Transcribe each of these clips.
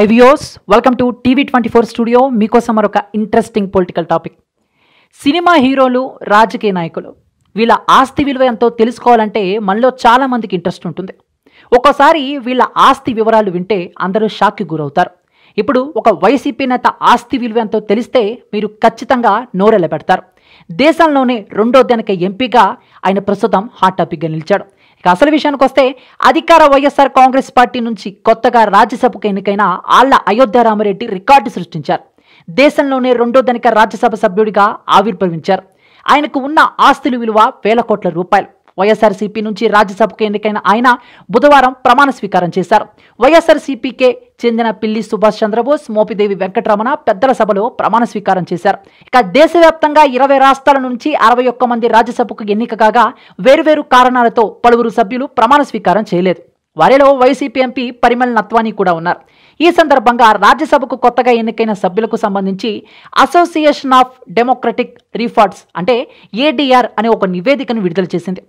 ఐవియోస్ welcome to TV twenty four studio మీకోసం మరొక interesting political topic cinema హీరోలు రాజకీయ నాయకులు వీళ్ళ ఆస్తి విలువ ఎంతో తెలుసుకోవాలంటే మనలో చాలామందికి ఇంట్రెస్ట్ ఉంటుంది ఒక్కోసారి వీళ్ళ ఆస్తి వివరాలు వింటే అందరూ షాక్కి గురవుతారు ఇప్పుడు ఒక వైసీపీ నేత ఆస్తి విలువ ఎంతో తెలిస్తే మీరు ఖచ్చితంగా నోరెల పెడతారు దేశంలోనే రెండో దెనక ఎంపీగా ఆయన ప్రస్తుతం హాట్ టాపిక్గా నిలిచాడు ఇక అసలు విషయానికి వస్తే అధికార వైఎస్ఆర్ కాంగ్రెస్ పార్టీ నుంచి కొత్తగా రాజ్యసభకు ఎన్నికైన ఆళ్ల అయోధ్య రామరెడ్డి రికార్డు సృష్టించారు దేశంలోనే రెండో ధనిక రాజ్యసభ సభ్యుడిగా ఆవిర్భవించారు ఆయనకు ఉన్న ఆస్తుల విలువ వేల కోట్ల రూపాయలు వైఎస్ఆర్సీపీ నుంచి రాజ్యసభకు ఎన్నికైన ఆయన బుధవారం ప్రమాణ స్వీకారం చేశారు వైఎస్ఆర్సీపీకే చెందిన పిల్లి సుభాష్ చంద్రబోస్ మోపిదేవి వెంకటరమణ పెద్దల సభలో ప్రమాణ స్వీకారం చేశారు ఇక దేశవ్యాప్తంగా ఇరవై రాష్ట్రాల నుంచి అరవై ఒక్క మంది రాజ్యసభకు ఎన్నిక కాగా వేర్వేరు కారణాలతో పలువురు సభ్యులు ప్రమాణ స్వీకారం చేయలేదు వారిలో వైసీపీ ఎంపీ పరిమల్ నత్వానీ కూడా ఉన్నారు ఈ సందర్భంగా రాజ్యసభకు కొత్తగా ఎన్నికైన సభ్యులకు సంబంధించి అసోసియేషన్ ఆఫ్ డెమోక్రటిక్ రిఫార్డ్స్ అంటే ఏడీఆర్ అనే ఒక నివేదికను విడుదల చేసింది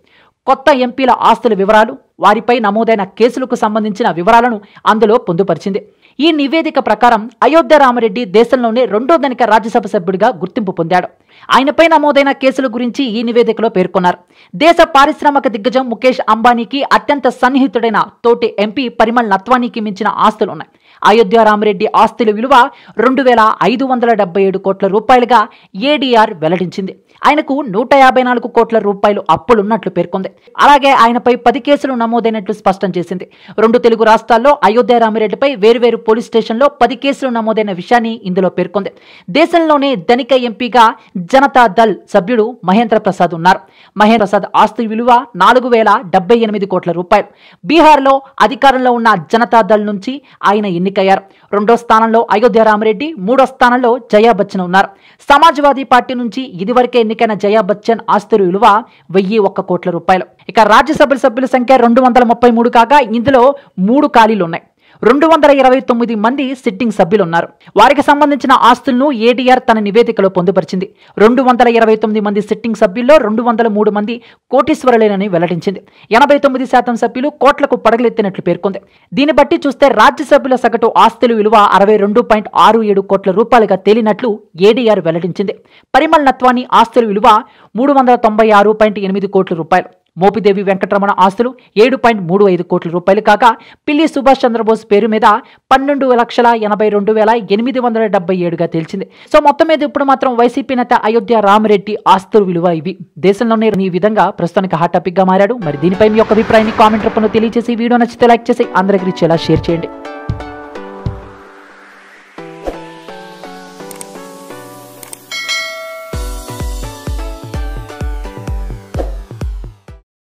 కొత్త ఎంపీల ఆస్తుల వివరాలు వారిపై నమోదైన కేసులకు సంబంధించిన వివరాలను అందులో పొందుపరిచింది ఈ నివేదిక ప్రకారం అయోధ్య రామరెడ్డి దేశంలోనే రెండో దనిక రాజ్యసభ సభ్యుడిగా గుర్తింపు పొందాడు ఆయనపై నమోదైన కేసుల గురించి ఈ నివేదికలో పేర్కొన్నారు దేశ పారిశ్రామిక దిగ్గజం ముఖేష్ అంబానీకి అత్యంత సన్నిహితుడైన తోటి ఎంపీ పరిమల్ నత్వానికి మించిన ఆస్తులున్నాయి అయోధ్య రామరెడ్డి ఆస్తుల విలువ రెండు వేల ఐదు వందల డెబ్బై ఏడు కోట్ల రూపాయలుగా ఏడీఆర్ వెల్లడించింది ఆయనకు నూట యాభై నాలుగు కోట్ల రూపాయలు అప్పులున్నట్లు పేర్కొంది అలాగే ఆయనపై పది కేసులు నమోదైనట్లు స్పష్టం చేసింది రెండు తెలుగు రాష్ట్రాల్లో అయోధ్య రామిరెడ్డిపై వేరువేరు పోలీస్ స్టేషన్లో పది కేసులు నమోదైన విషయాన్ని ఇందులో పేర్కొంది దేశంలోనే ధనిక ఎంపీగా జనతా దళ్ సభ్యుడు మహేంద్ర ప్రసాద్ ఉన్నారు మహేంద్ర ప్రసాద్ ఆస్తి విలువ నాలుగు వేల డెబ్బై ఎనిమిది కోట్ల రూపాయలు బీహార్లో అధికారంలో ఉన్న జనతా దళ్ నుంచి ఆయన ఎన్నికయ్యారు రెండో స్థానంలో అయోధ్య రామరెడ్డి మూడో స్థానంలో జయా బచ్చన్ ఉన్నారు సమాజ్వాదీ పార్టీ నుంచి ఇదివరకే ఎన్నికైన జయా బచ్చన్ ఆస్తుల విలువ వెయ్యి ఒక్క కోట్ల రూపాయలు ఇక రాజ్యసభ సభ్యుల సంఖ్య రెండు వందల ముప్పై మూడు కాగా ఇందులో మూడు ఖాళీలు ఉన్నాయి రెండు వందల ఇరవై తొమ్మిది మంది సిట్టింగ్ సభ్యులున్నారు వారికి సంబంధించిన ఆస్తులను ఏడీఆర్ తన నివేదికలో పొందుపరిచింది రెండు వందల ఇరవై తొమ్మిది మంది సిట్టింగ్ సభ్యుల్లో రెండు వందల మూడు మంది కోటీశ్వరులేనని వెల్లడించింది ఎనభై తొమ్మిది శాతం సభ్యులు కోట్లకు పడగలెత్తినట్లు పేర్కొంది దీన్ని బట్టి చూస్తే రాజ్యసభ్యుల సగటు ఆస్తుల విలువ అరవై రెండు పాయింట్ ఆరు ఏడు కోట్ల రూపాయలుగా తేలినట్లు ఏడీఆర్ వెల్లడించింది పరిమళ్ నత్వాని ఆస్తుల విలువ మూడు వందల తొంభై ఆరు పాయింట్ ఎనిమిది కోట్ల రూపాయలు మోపిదేవి వెంకటరమణ ఆస్తులు ఏడు పాయింట్ మూడు ఐదు కోట్ల రూపాయలు కాగా పిల్లి సుభాష్ చంద్రబోస్ పేరు మీద పన్నెండు లక్షల ఎనభై రెండు వేల ఎనిమిది వందల డెబ్బై ఏడుగా తేల్చింది సో మొత్తం మీద ఇప్పుడు మాత్రం వైసీపీ నేత అయోధ్య రామరెడ్డి ఆస్తుల విలువ ఇవి దేశంలోనే ఈ విధంగా ప్రస్తుతానికి హాట్ గా మారాడు మరి దీనిపై మీ యొక్క అభిప్రాయాన్ని కామెంట్ రూపంలో తెలియజేసి వీడియో నచ్చితే లైక్ చేసి అందరికీ ఇచ్చేలా షేర్ చేయండి